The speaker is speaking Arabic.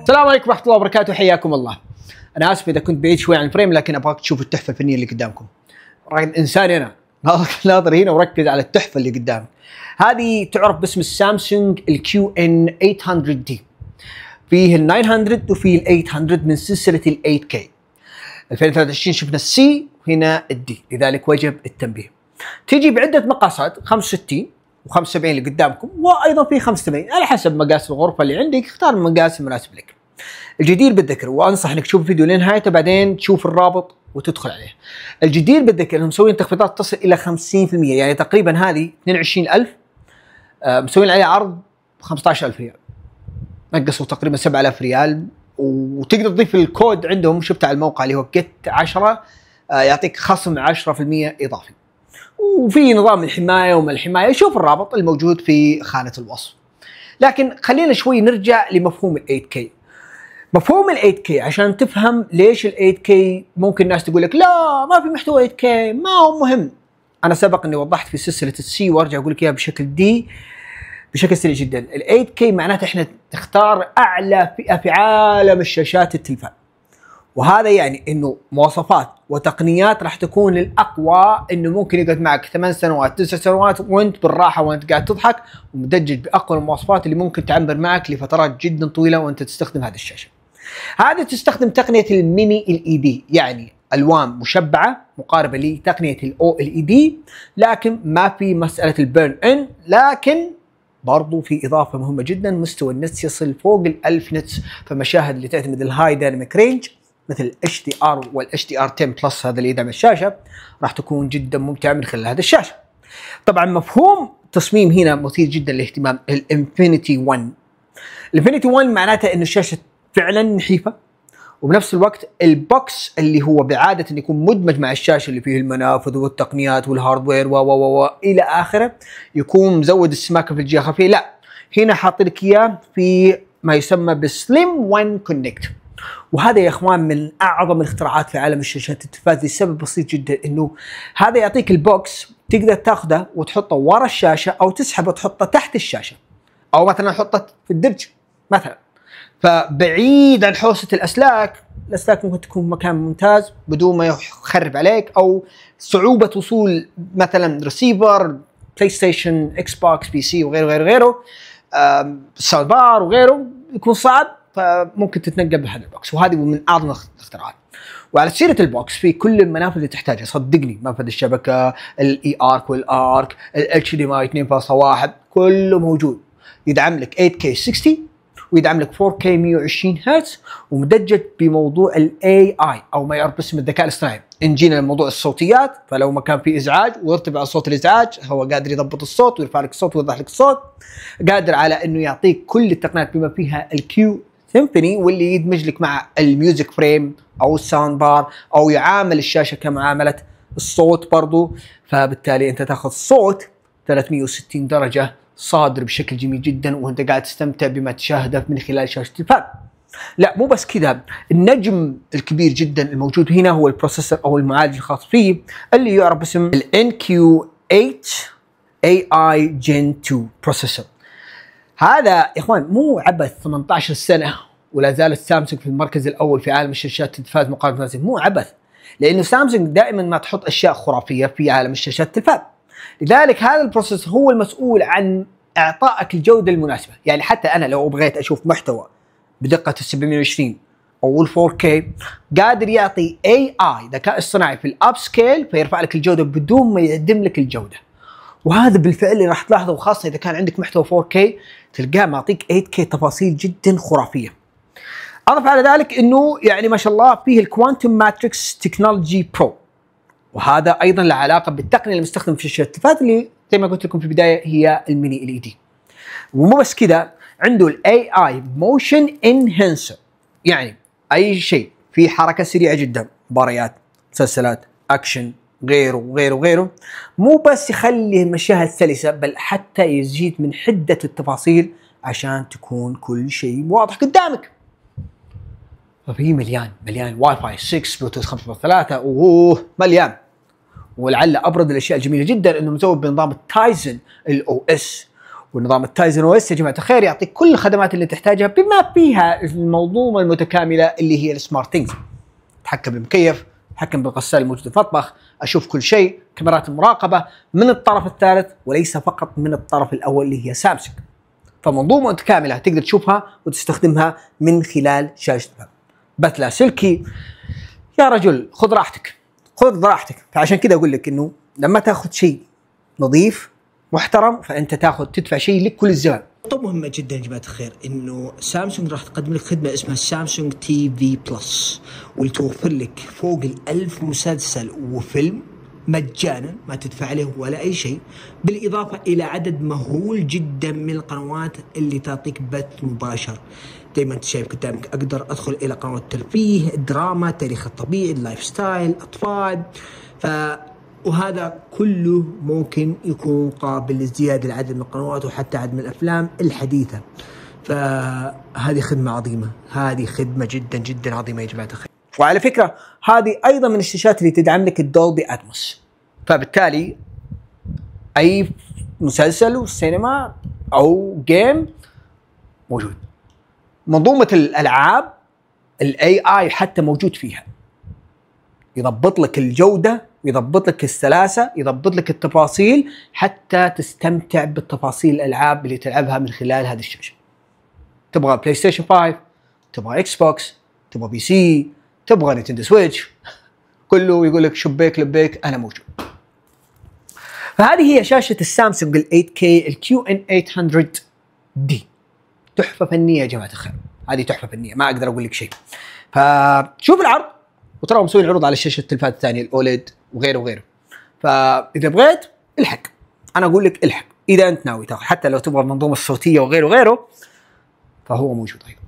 السلام عليكم ورحمه الله وبركاته حياكم الله انا اسف اذا كنت بعيد شوي عن الفريم لكن ابغاك تشوف التحفه الفنيه اللي قدامكم راجل انساني انا ناظر هنا وركز على التحفه اللي قدامك. هذه تعرف باسم السامسونج الكيو ان 800 دي فيه ال 900 وفيه ال 800 من سلسله ال 8 كي 2023 شفنا السي وهنا الدي لذلك وجب التنبيه تيجي بعده مقاسات 65 و75 اللي قدامكم وايضا في 75 على حسب مقاس الغرفه اللي عندك اختار المقاس المناسب لك. الجدير بالذكر وانصح انك تشوف الفيديو لنهايته بعدين تشوف الرابط وتدخل عليه. الجدير بالذكر انهم مسوين تخفيضات تصل الى 50% يعني تقريبا هذه 22000 مسوين عليه عرض ب 15000 ريال. نقصوا تقريبا 7000 ريال وتقدر تضيف الكود عندهم شفته على الموقع اللي هو جت 10 آه، يعطيك خصم 10% اضافي. وفي نظام الحمايه وما الحمايه شوف الرابط الموجود في خانه الوصف لكن خلينا شوي نرجع لمفهوم ال 8K مفهوم ال 8K عشان تفهم ليش ال 8K ممكن الناس تقول لك لا ما في محتوى 8K ما هو مهم انا سبق اني وضحت في سلسله السي وارجع اقول لك اياها بشكل دي بشكل سريع جدا ال 8K معناته احنا نختار اعلى فئه في عالم الشاشات التلفاز وهذا يعني انه مواصفات وتقنيات راح تكون للاقوى انه ممكن يقعد معك ثمان سنوات تسع سنوات وانت بالراحه وانت قاعد تضحك ومدجج باقوى المواصفات اللي ممكن تعبر معك لفترات جدا طويله وانت تستخدم هذه الشاشه. هذه تستخدم تقنيه الميني ال اي دي يعني الوان مشبعه مقاربه لتقنيه الاو ال اي دي لكن ما في مساله البيرن ان لكن برضو في اضافه مهمه جدا مستوى النتس يصل فوق ال 1000 نتس فمشاهد اللي تعتمد الهاي دايناميك رينج مثل اتش دي ار والاتش دي ار 10 بلس هذا اللي يدعم الشاشه راح تكون جدا ممتعه من خلال هذه الشاشه. طبعا مفهوم تصميم هنا مثير جدا للاهتمام الانفينيتي 1. الانفينيتي 1 معناته انه الشاشه فعلا نحيفه وبنفس الوقت البوكس اللي هو بعاده إن يكون مدمج مع الشاشه اللي فيه المنافذ والتقنيات والهاردوير و و و الى اخره يكون مزود السماكه في الجهه الخلفيه لا هنا حاطين لك اياه في ما يسمى بالسليم 1 كونكت وهذا يا اخوان من اعظم الاختراعات في عالم الشاشات التلفاز لسبب بسيط جدا انه هذا يعطيك البوكس تقدر تاخذه وتحطه ورا الشاشه او تسحبه وتحطه تحت الشاشه او مثلا حطه في الدرج مثلا فبعيد عن حوسه الاسلاك الاسلاك ممكن تكون مكان ممتاز بدون ما يخرب عليك او صعوبه وصول مثلا ريسيفر بلاي ستيشن اكس بوكس بي سي وغيره غيره غيره ساوند بار وغيره يكون صعب فممكن تتنقل بهذا البوكس وهذه من اعظم الاختراعات وعلى سيره البوكس في كل المنافذ اللي تحتاجها صدقني منفذ الشبكه الاي ارك والارك الاتش دي ماي 2.1 كله موجود يدعم لك 8K 60 ويدعم لك 4K 120 هرتز ومدجج بموضوع الاي اي او ما يعرف باسم الذكاء الاصطناعي ان جينا لموضوع الصوتيات فلو ما كان في ازعاج وارتفع صوت الازعاج هو قادر يضبط الصوت ويرفع لك الصوت ويوضح لك الصوت قادر على انه يعطيك كل التقنيات بما فيها الكيو سيمفوني واللي يدمج لك مع الميوزك فريم او الساوند بار او يعامل الشاشه كمعامله الصوت برضو فبالتالي انت تاخذ صوت 360 درجه صادر بشكل جميل جدا وانت قاعد تستمتع بما تشاهده من خلال شاشه الفان لا مو بس كذا النجم الكبير جدا الموجود هنا هو البروسيسور او المعالج الخاص فيه اللي يعرف باسم ال NQ8 AI Gen 2 بروسيسور هذا يا اخوان مو عبث 18 سنه ولا زالت سامسونج في المركز الاول في عالم الشاشات التلفاز مقارنه بسامسونج مو عبث لانه سامسونج دائما ما تحط اشياء خرافيه في عالم الشاشات التلفاز لذلك هذا البروسيس هو المسؤول عن اعطائك الجوده المناسبه يعني حتى انا لو بغيت اشوف محتوى بدقه 720 او ال 4K قادر يعطي اي اي ذكاء اصطناعي في الاب سكيل فيرفع لك الجوده بدون ما يعدم لك الجوده وهذا بالفعل اللي راح تلاحظه وخاصه اذا كان عندك محتوى 4K تلقاه معطيك 8K تفاصيل جدا خرافيه. اضف على ذلك انه يعني ما شاء الله فيه الكوانتم ماتريكس تكنولوجي برو وهذا ايضا له علاقه بالتقنيه المستخدمه في شاشه اللي زي ما قلت لكم في البدايه هي الميني ال اي دي. ومو بس كذا عنده الاي اي موشن انهانسر يعني اي شيء في حركه سريعه جدا مباريات مسلسلات اكشن غيره وغيره وغيره مو بس يخلي المشاهد سلسة بل حتى يزيد من حدة التفاصيل عشان تكون كل شيء واضح قدامك ففي مليان مليان واي فاي 6 بلوتوث 5.3 اوه مليان ولعل ابرز الاشياء الجميله جدا انه مزود بنظام التايزن الاو اس ونظام التايزن او اس يا جماعه الخير يعطيك كل الخدمات اللي تحتاجها بما فيها المنظومه المتكامله اللي هي السمارت ثينجز تحكم بمكيف حكم بالغسال الموجود في المطبخ اشوف كل شيء كاميرات المراقبه من الطرف الثالث وليس فقط من الطرف الاول اللي هي سامسونج فمنظومه متكامله تقدر تشوفها وتستخدمها من خلال شاشه بث لاسلكي يا رجل خذ راحتك خذ راحتك فعشان كذا اقول لك انه لما تاخذ شيء نظيف محترم فانت تاخذ تدفع شيء لك كل الزمان نقطة مهمة جدا يا جماعة الخير انه سامسونج راح تقدم لك خدمة اسمها سامسونج تي في بلس واللي توفر لك فوق الألف مسلسل وفيلم مجانا ما تدفع عليه ولا اي شيء بالاضافه الى عدد مهول جدا من القنوات اللي تعطيك بث مباشر زي ما انت شايف قدامك اقدر ادخل الى قنوات الترفيه الدراما تاريخ الطبيعي اللايف ستايل اطفال ف وهذا كله ممكن يكون قابل لزيادة العدد من القنوات وحتى عدد من الأفلام الحديثة فهذه خدمة عظيمة هذه خدمة جدا جدا عظيمة يا جماعة الخير وعلى فكرة هذه أيضا من الشاشات اللي تدعم لك الدولبي أتموس فبالتالي أي مسلسل وسينما أو جيم موجود منظومة الألعاب الاي اي حتى موجود فيها يضبط لك الجودة يضبط لك السلاسه يضبط لك التفاصيل حتى تستمتع بالتفاصيل الالعاب اللي تلعبها من خلال هذه الشاشه تبغى بلاي ستيشن 5 تبغى اكس بوكس تبغى بي سي تبغى نينتندو سويتش كله يقول لك شبيك لبيك انا موجود فهذه هي شاشة السامسونج ال 8K ال QN800D تحفة فنية يا جماعة الخير هذه تحفة فنية ما أقدر أقول لك شيء فشوف العرض وتراهم مسوي العروض على شاشة التلفاز الثانية الأوليد وغيره وغيره فاذا بغيت الحق انا اقول لك الحق اذا انت ناوي تاخذ حتى لو تبغى المنظومه الصوتيه وغيره وغيره فهو موجود ايضا